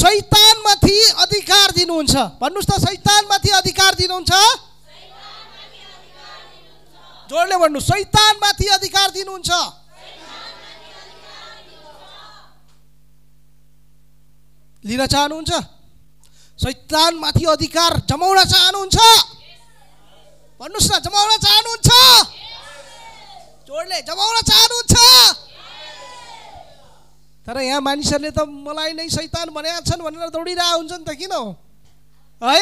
शैतानमाथि अधिकार दिनुहुन्छ भन्नुहोस् त शैतानमाथि अधिकार दिनुहुन्छ जोडले भन्नु शैतानमाथि अधिकार दिनुहुन्छ लिन चाहनुहुन्छ शैतानमाथि अधिकार जमाउन चाहनुहुन्छ भन्नुहोस् न जमाउन चाहनुहुन्छ जोडले जमाउन चाहनुहुन्छ तर यहाँ मानिसहरूले त मलाई नै सैतान भनेका छन् भनेर दौडिरहेको नि त किन हो है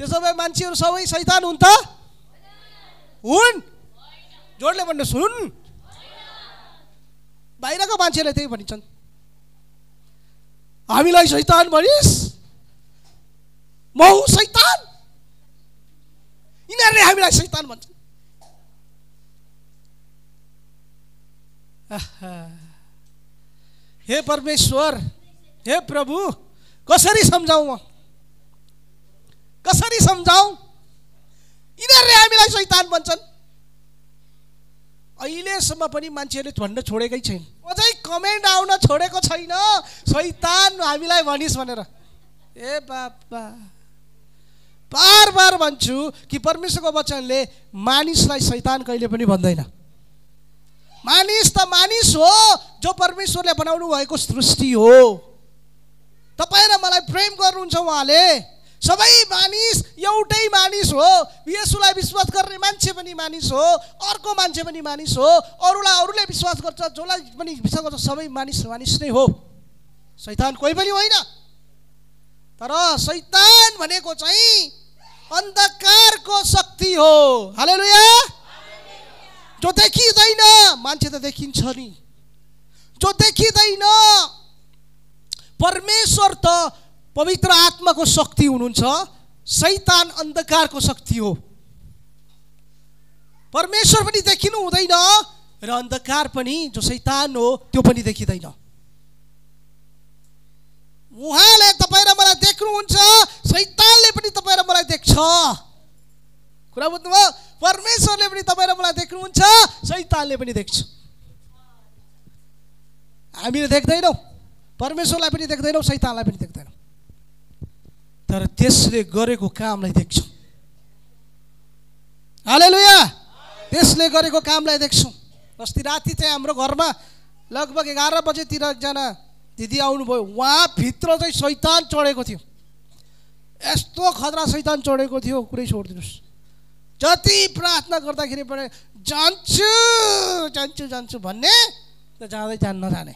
त्यसो भए मान्छेहरू सबै सैतान हुन् त हुन् जोडले भन्नुहोस् हुन् बाहिरको मान्छेले त्यही भनिन्छन् हामीलाई सैतान भनिस् म हुँ सैतान यिनीहरूले हामीलाई सैतान भन्छन् हे परमेश्वर हे प्रभु कसरी सम्झाउँ म कसरी सम्झाउँ यिनीहरूले हामीलाई शैतान भन्छन् अहिलेसम्म पनि मान्छेहरूले भन्न छोडेकै छैन अझै कमेन्ट आउन छोडेको छैन शैतान हामीलाई भनिस् भनेर ए बाबा बार बार भन्छु कि परमेश्वरको वचनले मानिसलाई शैतान कहिले पनि भन्दैन मानिस त मानिस हो जो परमेश्वरले बनाउनु भएको सृष्टि हो तपाईँ र मलाई प्रेम गर्नुहुन्छ उहाँले सबै मानिस एउटै मानिस हो यसुलाई विश्वास गर्ने मान्छे पनि मानिस हो अर्को मान्छे पनि मानिस हो अरूलाई अरूले विश्वास गर्छ जसलाई पनि विश्वास गर्छ सबै मानिस मानिस नै हो सैतान कोही पनि होइन तर सैतान भनेको चाहिँ अन्धकारको शक्ति हो हालेलुया जो देखिँदैन मान्छे त देखिन्छ नि जो देखिँदैन परमेश्वर त पवित्र आत्माको शक्ति हुनुहुन्छ सैतान अन्धकारको शक्ति हो परमेश्वर पनि देखिनु हुँदैन र अन्धकार पनि जो सैतान हो त्यो पनि देखिँदैन उहाँले तपाईँ र मलाई देख्नुहुन्छ सैतानले पनि तपाईँ र मलाई देख्छ कुरा बुझ्नुभयो परमेश्वरले पनि तपाईँ र मलाई देख्नुहुन्छ सैतानले पनि देख्छ हामीले देख्दैनौँ परमेश्वरलाई पनि देख्दैनौँ सैतानलाई पनि देख्दैनौँ तर त्यसले गरेको कामलाई देख्छौँ हाले लुया त्यसले गरेको कामलाई देख्छौँ अस्ति राति चाहिँ हाम्रो घरमा लगभग एघार बजेतिर एकजना दिदी आउनुभयो उहाँभित्र चाहिँ सैतान चढेको थियो यस्तो खतरा सैतान चढेको थियो कुरै छोडिदिनुहोस् जति प्रार्थना गर्दाखेरि पनि जान्छु जान्छु जान्छु भन्ने त जाँदै जान नजाने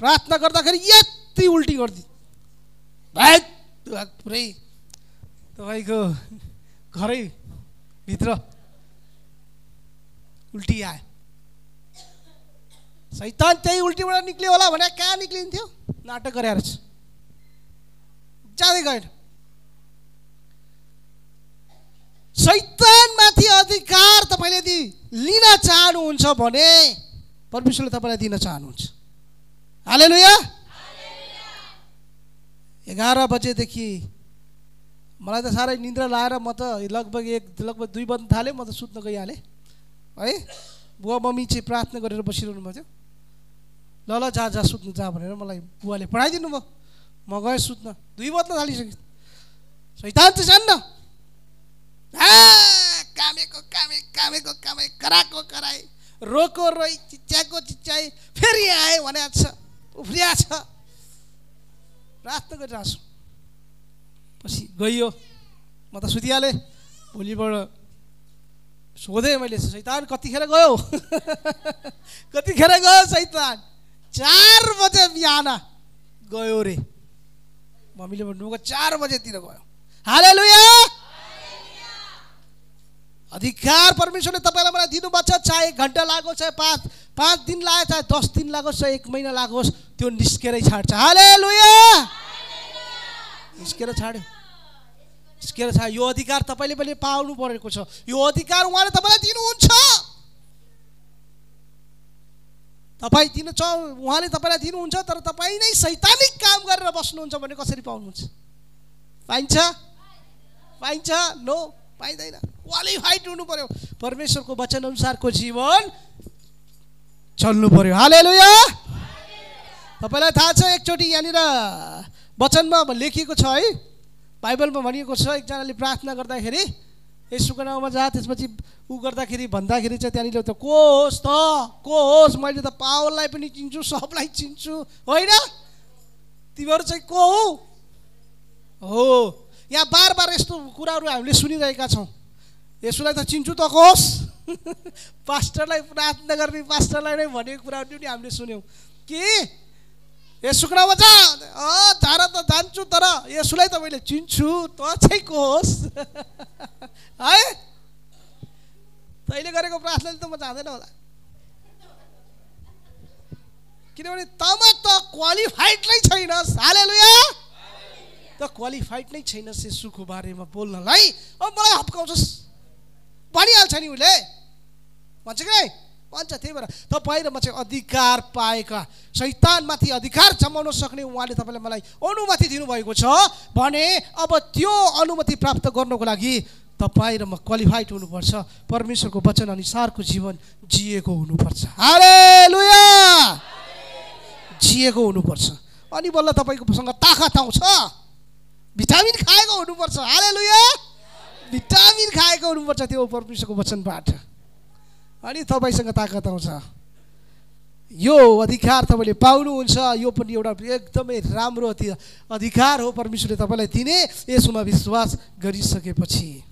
प्रार्थना गर्दाखेरि यति उल्टी गरिदिन्छ भाग पुरै तपाईँको घरै भित्र उल्टी आयो सैतान त्यही उल्टीबाट निक्लियो होला भने कहाँ निक्लिन्थ्यो नाटक गरेर जाँदै गएन शैतानमाथि अधिकार तपाईँले यदि लिन चाहनुहुन्छ भने परमेश्वरले तपाईँलाई दिन चाहनुहुन्छ हाले लुया एघार बजेदेखि मलाई त साह्रै निन्द्रा लाएर म त लगभग एक लगभग दुई बज्न थालेँ म त सुत्न गइहालेँ है बुवा मम्मी चाहिँ प्रार्थना गरेर बसिरहनु भएको थियो ल ल जा जा सुत्नु जा भनेर मलाई बुवाले पढाइदिनु भयो म गएँ सुत्न दुई बज्न थालिसकेँ शैतान चाहिँ जान्न कामेको कामे कामेको कामे कराएको कराए रोको रोइ चिच्याएको चिच्याए फेरि आए भने छ उफ्रिया छ रात गरिरहेको छु पछि गइयो म त सुतिहालेँ भोलिबाट सोधेँ मैले सैतान कतिखेर गयो कतिखेर गयो सैतान चार बजे बिहान गयो रे मम्मीले भन्नुभएको चार बजेतिर गयो हाले अधिकार परमेश्वरले तपाईँलाई मलाई दिनुभएको छ चाहे एक घन्टा लागोस् चाहे पाँच पाँच दिन लाग्यो चाहे दस दिन लागोस् चाहे एक महिना लागोस् त्यो निस्केरै छाड्छ हाले लुया निस्केर छाड्यो निस्केर छाड्यो यो अधिकार तपाईँले पनि पाउनु परेको छ यो अधिकार उहाँले तपाईँलाई दिनुहुन्छ तपाईँ दिनु छ उहाँले तपाईँलाई दिनुहुन्छ तर तपाईँ नै सैतानिक काम गरेर बस्नुहुन्छ भने कसरी पाउनुहुन्छ पाइन्छ पाइन्छ नो पाइँदैन क्वालिफाइड हुनु पर्यो परमेश्वरको वचन अनुसारको जीवन चल्नु पर्यो हाले लुया तपाईँलाई थाहा छ एकचोटि यहाँनिर वचनमा लेखिएको छ है बाइबलमा भनिएको छ एकजनाले प्रार्थना गर्दाखेरि यसुको नाउँमा जा त्यसपछि ऊ गर्दाखेरि भन्दाखेरि चाहिँ त्यहाँनिर त को होस् त को होस् मैले त पावललाई पनि चिन्छु सबलाई चिन्छु होइन तिमीहरू चाहिँ को हो यहाँ बार बार यस्तो कुराहरू हामीले सुनिरहेका छौँ यसोलाई त चिन्छु त होस् पास्टरलाई प्रार्थना गर्ने पास्टरलाई नै भनेको कुराहरू पनि हामीले सुन्यौँ कि यसुक्रामा जा जान त जान्छु तर यसोलाई त मैले चिन्छु त चाहिँ को होस् है तैँले गरेको प्रार्थनाले त म जाँदैन होला किनभने तमा त क्वालिफाइड नै छैन हालेलु क्वालिफाइड नै छैन शिशुको बारेमा बोल्नलाई अब मलाई हप्काउँछस् भनिहाल्छ नि उसले भन्छ कि भन्छ त्यही भएर तपाईँ र म चाहिँ अधिकार पाएका शैतानमाथि अधिकार जमाउन सक्ने उहाँले तपाईँले मलाई अनुमति दिनुभएको छ भने अब त्यो अनुमति प्राप्त गर्नको लागि तपाईँ र म क्वालिफाइड हुनुपर्छ परमेश्वरको वचन अनुसारको जीवन जिएको हुनुपर्छ लुया जिएको हुनुपर्छ अनि बल्ल तपाईँकोसँग ताकत आउँछ भिटामिन खाएको हुनुपर्छ हाले लुया भिटामिन खाएको हुनुपर्छ त्यो परमेश्वरको वचनबाट अनि तपाईँसँग ताकत आउँछ यो अधिकार तपाईँले पाउनुहुन्छ यो पनि एउटा एकदमै राम्रो अधिकार हो परमेश्वरले तपाईँलाई दिने यसोमा विश्वास गरिसकेपछि